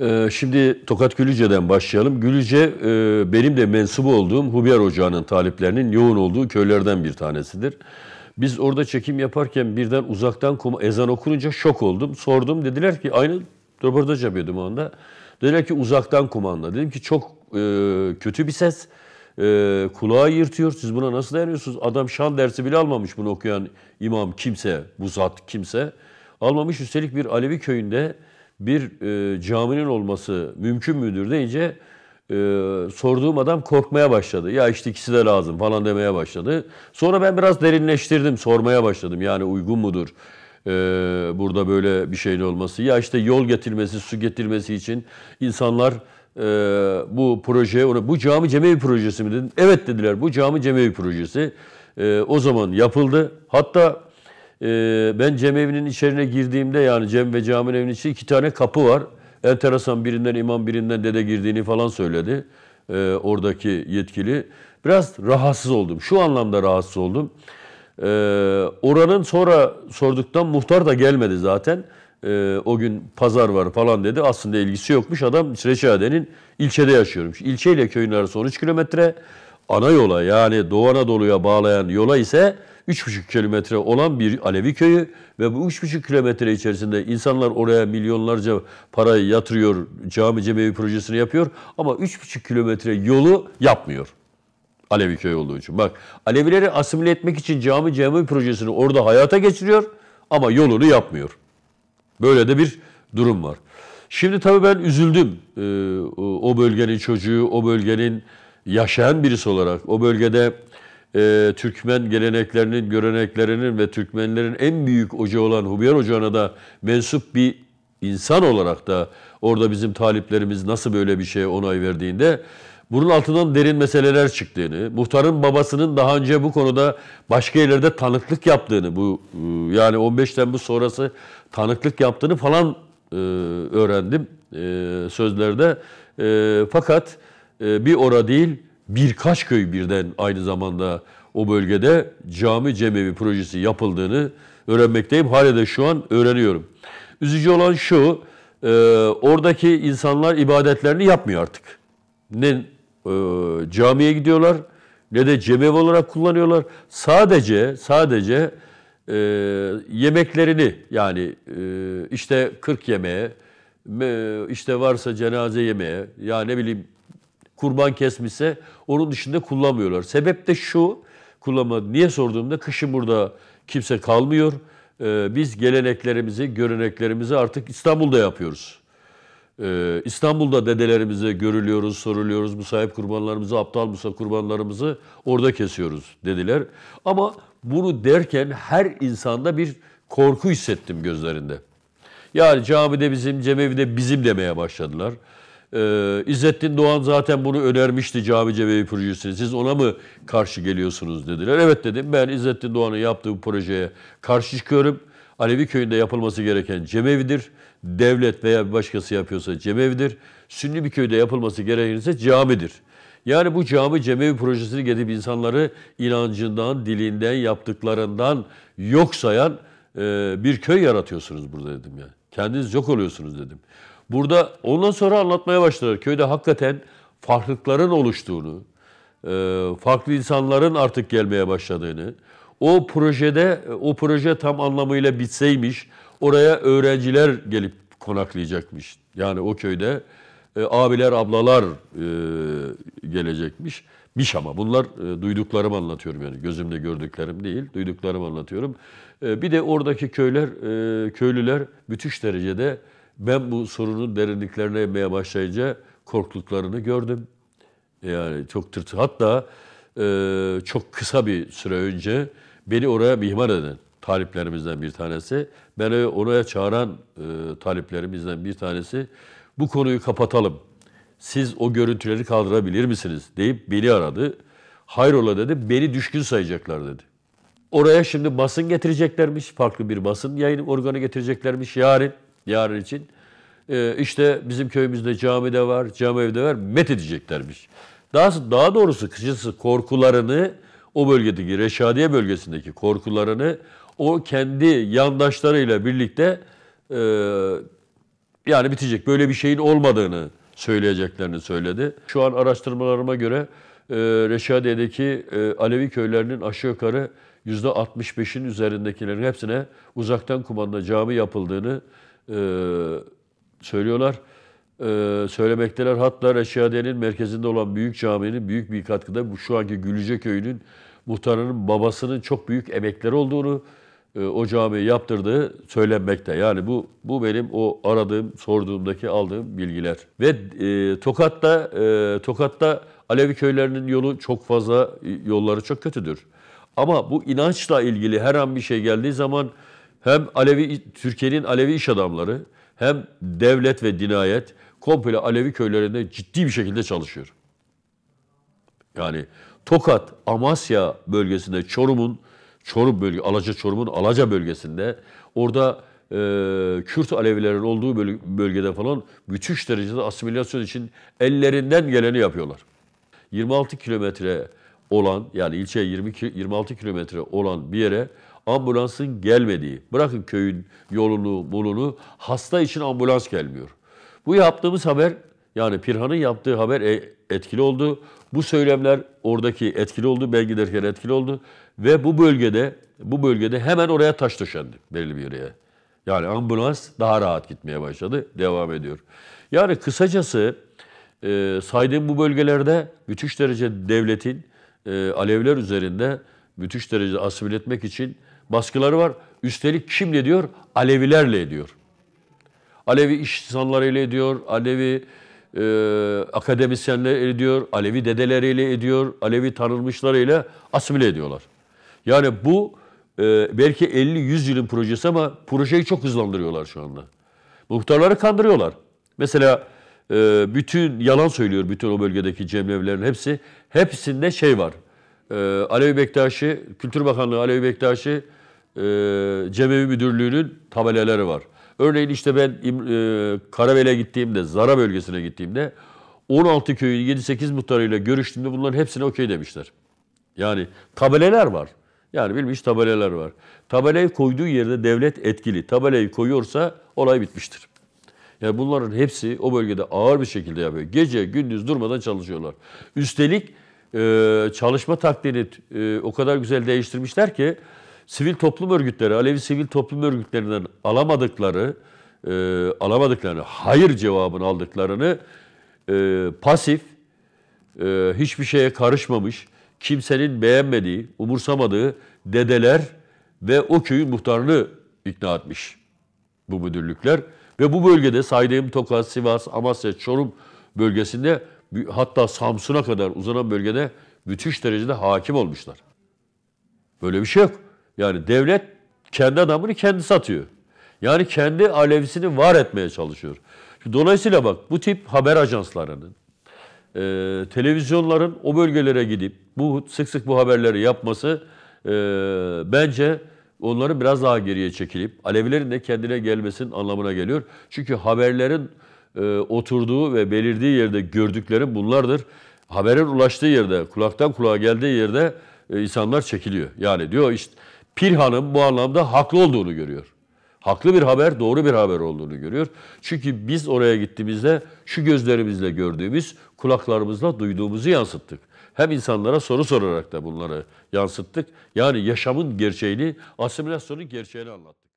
Ee, şimdi Tokat Gülüce'den başlayalım. Gülüce e, benim de mensubu olduğum Hubyar Ocağı'nın taliplerinin yoğun olduğu köylerden bir tanesidir. Biz orada çekim yaparken birden uzaktan kuma, ezan okununca şok oldum. Sordum dediler ki aynı röportaj yapıyordum o anda. Dediler ki uzaktan kumanda. Dedim ki çok e, kötü bir ses. E, kulağı yırtıyor. Siz buna nasıl dayanıyorsunuz? Adam şan dersi bile almamış bunu okuyan imam kimse, bu zat kimse. Almamış üstelik bir Alevi köyünde bir e, caminin olması mümkün müdür deyince e, sorduğum adam korkmaya başladı. Ya işte ikisi de lazım falan demeye başladı. Sonra ben biraz derinleştirdim, sormaya başladım. Yani uygun mudur? Ee, burada böyle bir şeyin olması. Ya işte yol getirmesi, su getirmesi için insanlar e, bu proje, bu cami cemevi projesi mi dedim. Evet dediler bu cami cemevi projesi. E, o zaman yapıldı. Hatta ee, ben ben evinin içerine girdiğimde yani Cem ve caminin evinin içi iki tane kapı var. Enteresan birinden imam birinden dede girdiğini falan söyledi. Ee, oradaki yetkili. Biraz rahatsız oldum. Şu anlamda rahatsız oldum. Ee, oranın sonra sorduktan muhtar da gelmedi zaten. Ee, o gün pazar var falan dedi. Aslında ilgisi yokmuş. Adam Reşade'nin ilçede yaşıyormuş. İlçeyle köyün arası 13 kilometre ana yola yani Doğu Anadolu'ya bağlayan yola ise 3,5 kilometre olan bir Alevi köyü ve bu 3,5 kilometre içerisinde insanlar oraya milyonlarca parayı yatırıyor, cami cemevi projesini yapıyor ama 3,5 kilometre yolu yapmıyor. Alevi köyü olduğu için. Bak Alevileri asimile etmek için cami cemevi projesini orada hayata geçiriyor ama yolunu yapmıyor. Böyle de bir durum var. Şimdi tabii ben üzüldüm. Ee, o bölgenin çocuğu, o bölgenin yaşayan birisi olarak o bölgede e, Türkmen geleneklerinin, göreneklerinin ve Türkmenlerin en büyük ocağı olan Hubiyar Ocağı'na da mensup bir insan olarak da orada bizim taliplerimiz nasıl böyle bir şeye onay verdiğinde bunun altından derin meseleler çıktığını, muhtarın babasının daha önce bu konuda başka yerlerde tanıklık yaptığını, bu e, yani 15 Temmuz sonrası tanıklık yaptığını falan e, öğrendim e, sözlerde. E, fakat e, bir ora değil, birkaç köy birden aynı zamanda o bölgede cami cemevi projesi yapıldığını öğrenmekteyim. Hala da şu an öğreniyorum. Üzücü olan şu, e, oradaki insanlar ibadetlerini yapmıyor artık. Ne e, camiye gidiyorlar ne de cemevi olarak kullanıyorlar. Sadece sadece e, yemeklerini yani e, işte 40 yemeğe, işte varsa cenaze yemeğe ya ne bileyim kurban kesmişse onun dışında kullanmıyorlar. Sebep de şu, kullanma niye sorduğumda kışın burada kimse kalmıyor. Ee, biz geleneklerimizi, göreneklerimizi artık İstanbul'da yapıyoruz. Ee, İstanbul'da dedelerimize görülüyoruz, soruluyoruz. Müsahip kurbanlarımızı, aptal musa kurbanlarımızı orada kesiyoruz dediler. Ama bunu derken her insanda bir korku hissettim gözlerinde. Yani camide bizim, cemevide bizim demeye başladılar. Ee, İzzettin Doğan zaten bunu önermişti cami cemevi projesini. Siz ona mı karşı geliyorsunuz dediler. Evet dedim ben İzzettin Doğan'ın yaptığı bu projeye karşı çıkıyorum. Alevi köyünde yapılması gereken cemevidir. Devlet veya bir başkası yapıyorsa cemevidir. Sünni bir köyde yapılması gerekirse camidir. Yani bu cami cemevi projesini gelip insanları inancından, dilinden, yaptıklarından yok sayan e, bir köy yaratıyorsunuz burada dedim yani. Kendiniz yok oluyorsunuz dedim. Burada ondan sonra anlatmaya başladılar. Köyde hakikaten farklılıkların oluştuğunu, e, farklı insanların artık gelmeye başladığını, o projede, o proje tam anlamıyla bitseymiş, oraya öğrenciler gelip konaklayacakmış. Yani o köyde e, abiler, ablalar e, gelecekmiş. Miş ama bunlar e, duyduklarımı anlatıyorum yani gözümde gördüklerim değil, duyduklarımı anlatıyorum. E, bir de oradaki köyler, e, köylüler müthiş derecede ben bu sorunun derinliklerine inmeye başlayınca korktuklarını gördüm. Yani çok tırt. Hatta e, çok kısa bir süre önce beni oraya mihman eden taliplerimizden bir tanesi, beni oraya çağıran e, taliplerimizden bir tanesi bu konuyu kapatalım. Siz o görüntüleri kaldırabilir misiniz deyip beni aradı. Hayrola dedi, beni düşkün sayacaklar dedi. Oraya şimdi basın getireceklermiş, farklı bir basın yayın organı getireceklermiş yarın yarın için. Ee, işte bizim köyümüzde cami de var, cami evde var. Met edeceklermiş. Daha, daha doğrusu kısacası korkularını o bölgedeki Reşadiye bölgesindeki korkularını o kendi yandaşlarıyla birlikte e, yani bitecek. Böyle bir şeyin olmadığını söyleyeceklerini söyledi. Şu an araştırmalarıma göre e, Reşadiye'deki e, Alevi köylerinin aşağı yukarı %65'in üzerindekilerin hepsine uzaktan kumanda cami yapıldığını ee, söylüyorlar. Ee, söylemekteler hatta Reşadiye'nin merkezinde olan büyük caminin büyük bir katkıda bu şu anki Gülüce köyünün muhtarının babasının çok büyük emekleri olduğunu e, o camiyi yaptırdığı söylenmekte. Yani bu bu benim o aradığım, sorduğumdaki aldığım bilgiler. Ve e, Tokat'ta e, Tokat'ta Alevi köylerinin yolu çok fazla e, yolları çok kötüdür. Ama bu inançla ilgili her an bir şey geldiği zaman hem Alevi Türkiye'nin Alevi iş adamları hem devlet ve dinayet komple Alevi köylerinde ciddi bir şekilde çalışıyor. Yani Tokat, Amasya bölgesinde Çorum'un Çorum bölge, Alaca Çorum'un Alaca bölgesinde orada e, Kürt Alevilerin olduğu bölgede falan müthiş derecede asimilasyon için ellerinden geleni yapıyorlar. 26 kilometre olan yani ilçeye 20 26 kilometre olan bir yere ambulansın gelmediği, bırakın köyün yolunu, bulunu, hasta için ambulans gelmiyor. Bu yaptığımız haber, yani Pirhan'ın yaptığı haber e, etkili oldu. Bu söylemler oradaki etkili oldu, ben giderken etkili oldu. Ve bu bölgede, bu bölgede hemen oraya taş döşendi belirli bir yere. Yani ambulans daha rahat gitmeye başladı, devam ediyor. Yani kısacası e, saydığım bu bölgelerde müthiş derece devletin e, alevler üzerinde müthiş derece asimile etmek için baskıları var. Üstelik kimle diyor? Alevilerle diyor. Alevi iş insanlarıyla ediyor, Alevi e, akademisyenler ediyor, Alevi dedeleriyle ediyor, Alevi tanınmışlarıyla asimile ediyorlar. Yani bu e, belki 50-100 yılın projesi ama projeyi çok hızlandırıyorlar şu anda. Muhtarları kandırıyorlar. Mesela e, bütün yalan söylüyor bütün o bölgedeki cemevlerin hepsi. Hepsinde şey var. E, Alevi Bektaşi, Kültür Bakanlığı Alevi Bektaşi e, Cemevi Müdürlüğü'nün tabelaları var. Örneğin işte ben e, Karabel'e gittiğimde, Zara bölgesine gittiğimde 16 köyün 7-8 muhtarıyla görüştüğümde bunların hepsine okey demişler. Yani tabeleler var. Yani bilmiş tabeleler var. Tabelayı koyduğu yerde devlet etkili. Tabelayı koyuyorsa olay bitmiştir. Yani bunların hepsi o bölgede ağır bir şekilde yapıyor. Gece gündüz durmadan çalışıyorlar. Üstelik e, çalışma taktiğini e, o kadar güzel değiştirmişler ki sivil toplum örgütleri, Alevi sivil toplum örgütlerinden alamadıkları, e, alamadıklarını, hayır cevabını aldıklarını e, pasif, e, hiçbir şeye karışmamış, kimsenin beğenmediği, umursamadığı dedeler ve o köyün muhtarını ikna etmiş bu müdürlükler. Ve bu bölgede saydığım Tokat, Sivas, Amasya, Çorum bölgesinde hatta Samsun'a kadar uzanan bölgede müthiş derecede hakim olmuşlar. Böyle bir şey yok. Yani devlet kendi adamını kendi satıyor. Yani kendi alevsini var etmeye çalışıyor. Dolayısıyla bak bu tip haber ajanslarının, e, televizyonların o bölgelere gidip bu sık sık bu haberleri yapması e, bence onları biraz daha geriye çekilip Alevilerin de kendine gelmesinin anlamına geliyor. Çünkü haberlerin e, oturduğu ve belirdiği yerde gördükleri bunlardır. Haberin ulaştığı yerde, kulaktan kulağa geldiği yerde e, insanlar çekiliyor. Yani diyor işte Pir hanım bu anlamda haklı olduğunu görüyor. Haklı bir haber, doğru bir haber olduğunu görüyor. Çünkü biz oraya gittiğimizde şu gözlerimizle gördüğümüz, kulaklarımızla duyduğumuzu yansıttık. Hem insanlara soru sorarak da bunları yansıttık. Yani yaşamın gerçeğini, asimilasyonun gerçeğini anlattık.